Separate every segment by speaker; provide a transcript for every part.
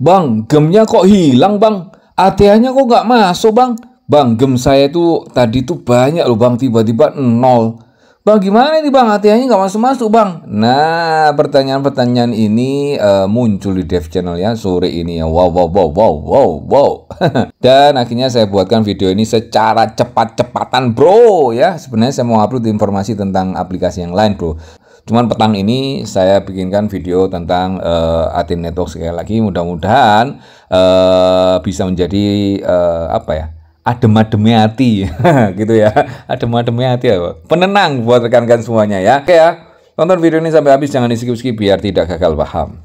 Speaker 1: Bang, gemnya kok hilang bang? ATH-nya kok nggak masuk bang? Bang, gem saya tuh tadi tuh banyak loh bang, tiba-tiba nol. Bang, gimana ini, bang? ATH-nya nggak masuk-masuk bang? Nah, pertanyaan-pertanyaan ini uh, muncul di dev channel ya sore ini ya. Wow, wow, wow, wow, wow, wow. Dan akhirnya saya buatkan video ini secara cepat-cepatan bro ya. Sebenarnya saya mau upload informasi tentang aplikasi yang lain bro. Cuman petang ini saya bikinkan video tentang uh, eh, Atim Network sekali lagi. Mudah-mudahan uh, bisa menjadi uh, apa ya? adem-ademnya hati gitu ya adem-ademnya hati ya penenang buat rekan-rekan semuanya ya oke ya tonton video ini sampai habis jangan di skip-skip biar tidak gagal paham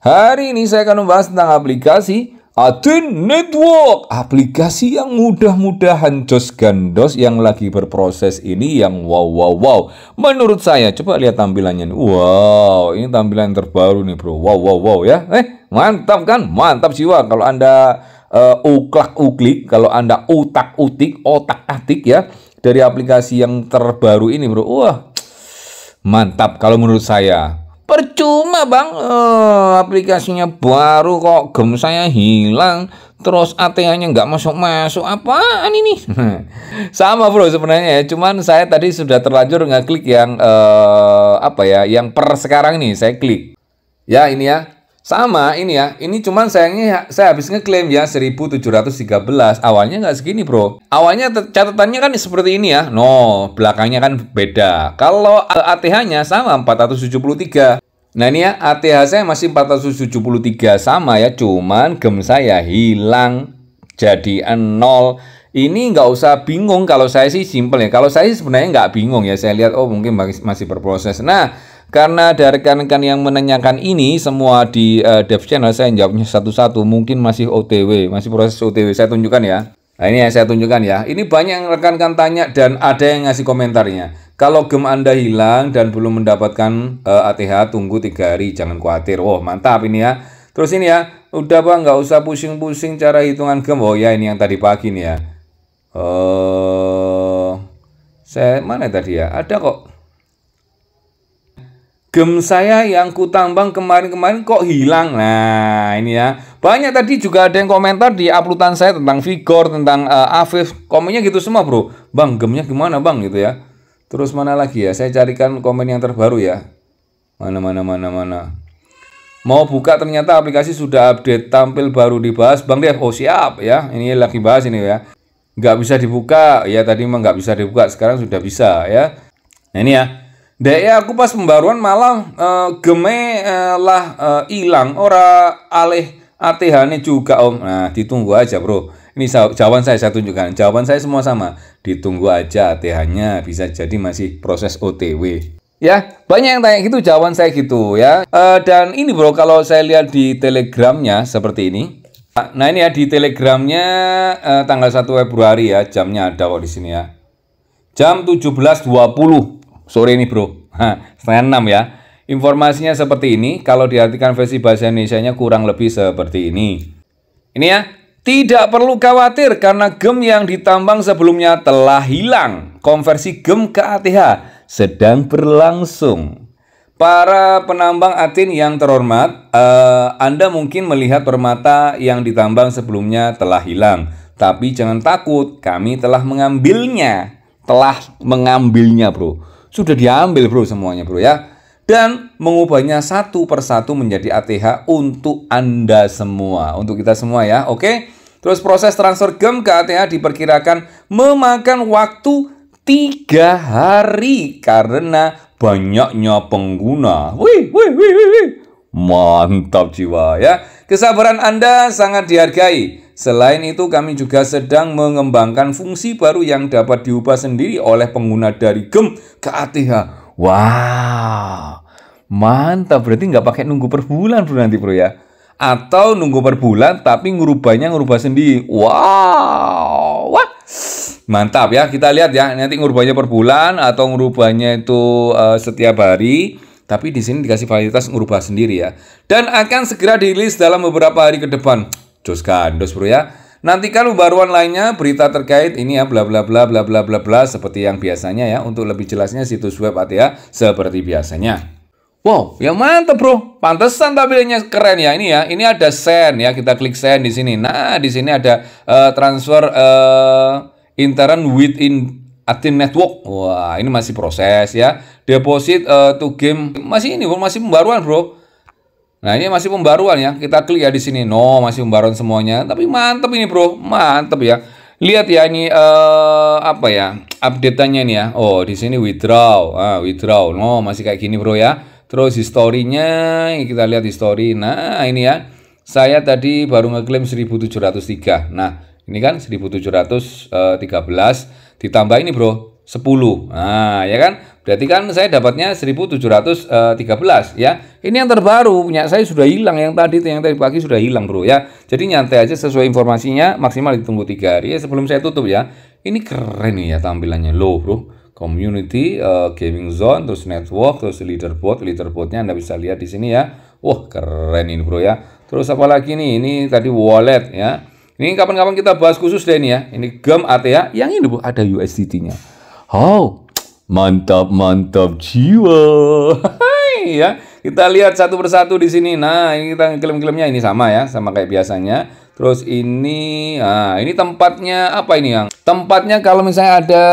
Speaker 1: Hari ini saya akan membahas tentang aplikasi Atin Network. Aplikasi yang mudah-mudahan jos gandos yang lagi berproses ini yang wow wow wow. Menurut saya, coba lihat tampilannya nih. Wow, ini tampilan terbaru nih bro. Wow wow wow ya. Eh, mantap kan? Mantap jiwa kalau Anda uh, uklak uklik, kalau Anda utak utik, otak atik ya dari aplikasi yang terbaru ini bro. Wah, mantap kalau menurut saya. Percuma bang, oh, aplikasinya baru kok gem saya hilang, terus ath nya nggak masuk-masuk, apaan ini? Sama bro sebenarnya, ya cuman saya tadi sudah terlanjur ngeklik yang eh, apa ya, yang per sekarang nih saya klik. Ya ini ya, sama ini ya, ini cuman sayangnya ya, saya habis ngeklaim ya 1713. Awalnya nggak segini bro. Awalnya catatannya kan seperti ini ya. No, belakangnya kan beda. Kalau ATH-nya sama 473. Nah ini ya, ATH saya masih 473 sama ya. Cuman gem saya hilang jadi 0. Ini nggak usah bingung kalau saya sih simple ya. Kalau saya sih sebenarnya nggak bingung ya. Saya lihat, oh mungkin masih berproses. Nah, karena dari rekan-rekan yang menanyakan ini semua di uh, dev channel saya jawabnya satu-satu mungkin masih OTW, masih proses OTW. Saya tunjukkan ya. Nah, ini yang saya tunjukkan ya. Ini banyak yang rekan-rekan tanya dan ada yang ngasih komentarnya. Kalau gem Anda hilang dan belum mendapatkan uh, eh, ATH, tunggu tiga hari, jangan khawatir. Wow, mantap ini ya. Terus ini ya, udah bang, nggak usah pusing-pusing cara hitungan gem. Oh ya, ini yang tadi pagi nih ya. Eh, uh, saya mana tadi ya? Ada kok. Gem saya yang kutambang kemarin-kemarin kok hilang. Nah, ini ya. Banyak tadi juga ada yang komentar di uploadan saya tentang Vigor, tentang uh, Afif. Komennya gitu semua, Bro. Bang, gemnya gimana, Bang? gitu ya. Terus mana lagi ya? Saya carikan komen yang terbaru ya. Mana mana mana mana. Mau buka ternyata aplikasi sudah update, tampil baru dibahas. Bang Dev, oh siap ya. Ini lagi bahas ini ya. Nggak bisa dibuka. Ya tadi emang nggak bisa dibuka, sekarang sudah bisa ya. Nah, ini ya. Dek ya, aku pas pembaruan malam e, geme e, lah hilang eh, e, ora alih ath ini juga om. Nah ditunggu aja bro. Ini jawaban saya saya tunjukkan. Jawaban saya semua sama. Ditunggu aja ATH-nya bisa jadi masih proses OTW. Ya banyak yang tanya gitu jawaban saya gitu ya. E, dan ini bro kalau saya lihat di telegramnya seperti ini. Nah ini ya di telegramnya e, tanggal 1 Februari ya jamnya ada kok di sini ya. Jam 17.20 sore ini bro, setengah enam ya. Informasinya seperti ini, kalau diartikan versi bahasa Indonesia-nya kurang lebih seperti ini. Ini ya, tidak perlu khawatir karena gem yang ditambang sebelumnya telah hilang. Konversi gem ke ATH sedang berlangsung. Para penambang atin yang terhormat, eh, Anda mungkin melihat permata yang ditambang sebelumnya telah hilang. Tapi jangan takut, kami telah mengambilnya. Telah mengambilnya bro sudah diambil bro semuanya bro ya dan mengubahnya satu persatu menjadi ATH untuk Anda semua, untuk kita semua ya, oke? Terus proses transfer GEM ke ATH diperkirakan memakan waktu tiga hari karena banyaknya pengguna. Wih, wih, wih, wih, wih. Mantap jiwa ya. Kesabaran Anda sangat dihargai. Selain itu kami juga sedang mengembangkan fungsi baru yang dapat diubah sendiri oleh pengguna dari GEM ke ATH. Wow. Mantap, berarti nggak pakai nunggu per bulan bro nanti bro ya. Atau nunggu per bulan tapi ngerubahnya ngerubah sendiri. Wow. Wah. Mantap ya, kita lihat ya. Nanti ngerubahnya per bulan atau ngerubahnya itu uh, setiap hari tapi di sini dikasih validitas merubah sendiri ya. Dan akan segera dirilis dalam beberapa hari ke depan. Jos gandos bro ya. Nantikan pembaruan lainnya, berita terkait ini ya bla bla bla bla bla bla bla seperti yang biasanya ya. Untuk lebih jelasnya situs web ATA seperti biasanya. Wow, yang mantep bro. Pantesan tampilannya keren ya ini ya. Ini ada send ya, kita klik send di sini. Nah, di sini ada uh, transfer uh, intern within Atin Network. Wah, ini masih proses ya. Deposit uh, to game masih ini masih pembaruan, Bro. Nah, ini masih pembaruan ya. Kita klik ya di sini. No, masih pembaruan semuanya. Tapi mantep ini, Bro. Mantep ya. Lihat ya ini uh, apa ya? Update-annya ini ya. Oh, di sini withdraw. Ah, withdraw. No, masih kayak gini, Bro ya. Terus historinya kita lihat history. Nah, ini ya. Saya tadi baru ngeklaim 1703. Nah, ini kan 1713 ditambah ini bro 10 nah ya kan berarti kan saya dapatnya 1713 eh, ya ini yang terbaru punya saya sudah hilang yang tadi yang tadi pagi sudah hilang bro ya jadi nyantai aja sesuai informasinya maksimal ditunggu tiga hari ya sebelum saya tutup ya ini keren nih ya tampilannya loh bro community, uh, gaming zone, terus network, terus leaderboard. Leaderboardnya Anda bisa lihat di sini ya. Wah, keren ini bro ya. Terus apa lagi nih? Ini tadi wallet ya. Ini kapan-kapan kita bahas khusus deh ini ya. Ini gem ATA yang ini Bu ada USDT-nya. Oh, mantap mantap jiwa. Hai ya. Kita lihat satu persatu di sini. Nah, ini kita klaim-klaimnya ini sama ya, sama kayak biasanya. Terus ini, nah ini tempatnya apa ini yang? Tempatnya kalau misalnya ada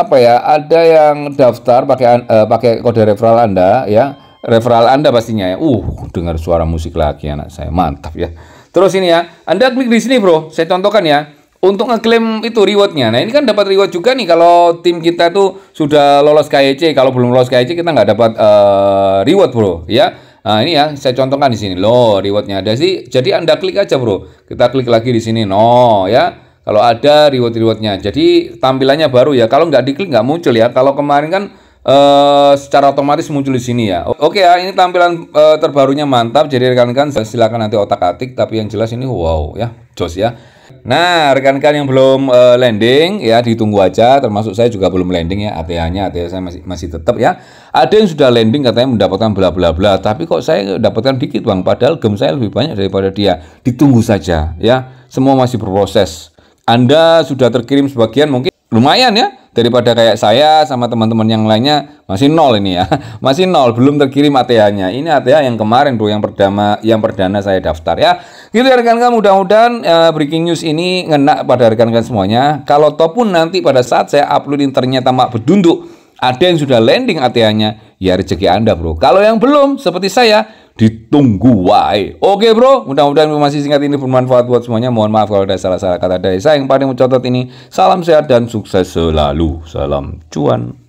Speaker 1: apa ya, ada yang daftar pakai uh, pakai kode referral Anda ya, referral Anda pastinya ya. Uh, dengar suara musik lagi anak saya. Mantap ya. Terus ini ya, Anda klik di sini bro, saya contohkan ya. Untuk ngeklaim itu rewardnya. Nah ini kan dapat reward juga nih kalau tim kita tuh sudah lolos KYC. E kalau belum lolos KYC e kita nggak dapat uh, reward bro, ya. Nah ini ya, saya contohkan di sini. Loh, rewardnya ada sih. Jadi Anda klik aja bro. Kita klik lagi di sini. No, ya. Kalau ada reward-rewardnya. Jadi tampilannya baru ya. Kalau nggak diklik nggak muncul ya. Kalau kemarin kan Eh, secara otomatis muncul di sini ya. Oke okay ya, ini tampilan uh, terbarunya mantap. Jadi rekan-rekan eh, silakan nanti otak-atik tapi yang jelas ini wow ya, jos ya. Nah, rekan-rekan yang belum uh, landing ya ditunggu aja termasuk saya juga belum landing ya ATA-nya ATA saya masih masih tetap ya. Ada yang sudah landing katanya mendapatkan bla bla bla, tapi kok saya dapatkan dikit Bang padahal gem saya lebih banyak daripada dia. Ditunggu saja ya. Semua masih berproses. Anda sudah terkirim sebagian mungkin lumayan ya daripada kayak saya sama teman-teman yang lainnya masih nol ini ya masih nol belum terkirim ATH-nya ini ATH yang kemarin bro yang perdana yang perdana saya daftar ya gitu ya rekan-rekan mudah-mudahan uh, breaking news ini ngena pada rekan-rekan semuanya kalau top pun nanti pada saat saya upload ternyata tamak berdunduk ada yang sudah landing ATH-nya ya rezeki anda bro kalau yang belum seperti saya ditunggu wae. Oke bro, mudah-mudahan informasi singkat ini bermanfaat buat semuanya. Mohon maaf kalau ada salah-salah kata dari saya yang paling mencatat ini. Salam sehat dan sukses selalu. Salam cuan.